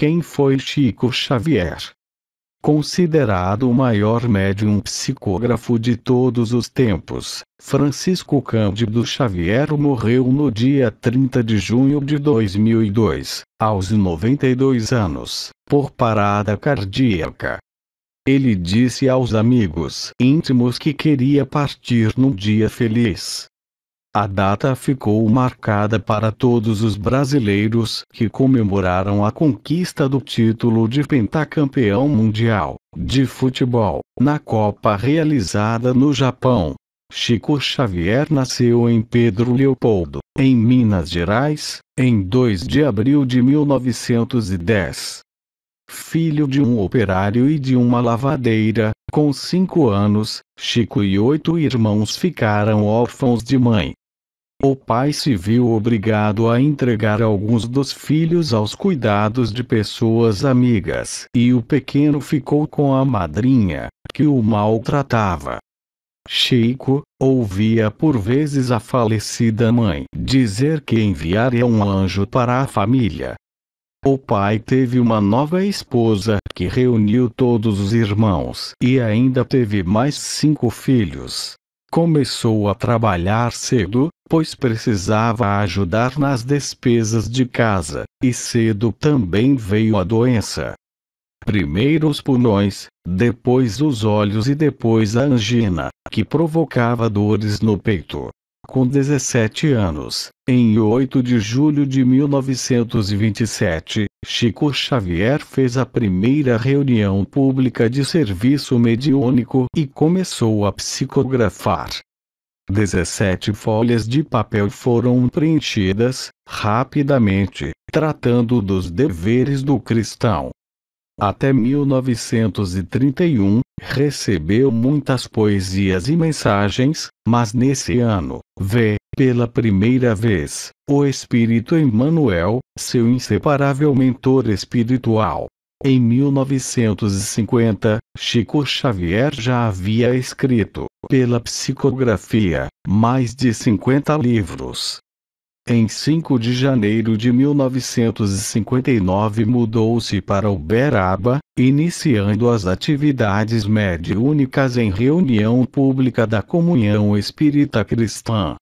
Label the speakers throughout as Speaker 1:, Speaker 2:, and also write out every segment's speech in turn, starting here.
Speaker 1: Quem foi Chico Xavier? Considerado o maior médium psicógrafo de todos os tempos, Francisco Cândido Xavier morreu no dia 30 de junho de 2002, aos 92 anos, por parada cardíaca. Ele disse aos amigos íntimos que queria partir num dia feliz, a data ficou marcada para todos os brasileiros que comemoraram a conquista do título de pentacampeão mundial de futebol na Copa realizada no Japão. Chico Xavier nasceu em Pedro Leopoldo, em Minas Gerais, em 2 de abril de 1910. Filho de um operário e de uma lavadeira, com cinco anos, Chico e oito irmãos ficaram órfãos de mãe o pai se viu obrigado a entregar alguns dos filhos aos cuidados de pessoas amigas e o pequeno ficou com a madrinha, que o maltratava. Chico ouvia por vezes a falecida mãe dizer que enviaria um anjo para a família. O pai teve uma nova esposa que reuniu todos os irmãos e ainda teve mais cinco filhos. Começou a trabalhar cedo pois precisava ajudar nas despesas de casa, e cedo também veio a doença. Primeiro os pulmões, depois os olhos e depois a angina, que provocava dores no peito. Com 17 anos, em 8 de julho de 1927, Chico Xavier fez a primeira reunião pública de serviço mediúnico e começou a psicografar. 17 folhas de papel foram preenchidas, rapidamente, tratando dos deveres do cristão. Até 1931, recebeu muitas poesias e mensagens, mas nesse ano, vê, pela primeira vez, o Espírito Emmanuel, seu inseparável mentor espiritual, em 1950, Chico Xavier já havia escrito, pela psicografia, mais de 50 livros. Em 5 de janeiro de 1959 mudou-se para Uberaba, iniciando as atividades mediúnicas em reunião pública da Comunhão Espírita Cristã.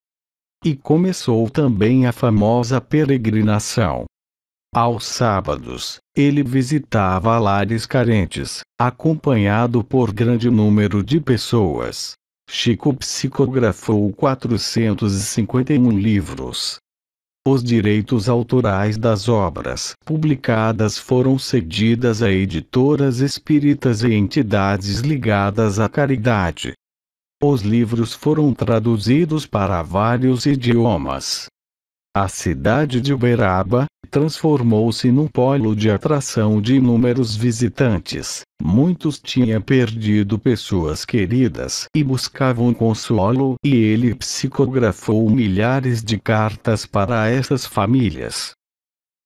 Speaker 1: E começou também a famosa peregrinação aos sábados, ele visitava lares carentes, acompanhado por grande número de pessoas. Chico psicografou 451 livros. Os direitos autorais das obras publicadas foram cedidas a editoras espíritas e entidades ligadas à caridade. Os livros foram traduzidos para vários idiomas. A cidade de Uberaba transformou-se num polo de atração de inúmeros visitantes. Muitos tinham perdido pessoas queridas e buscavam consolo, e ele psicografou milhares de cartas para essas famílias.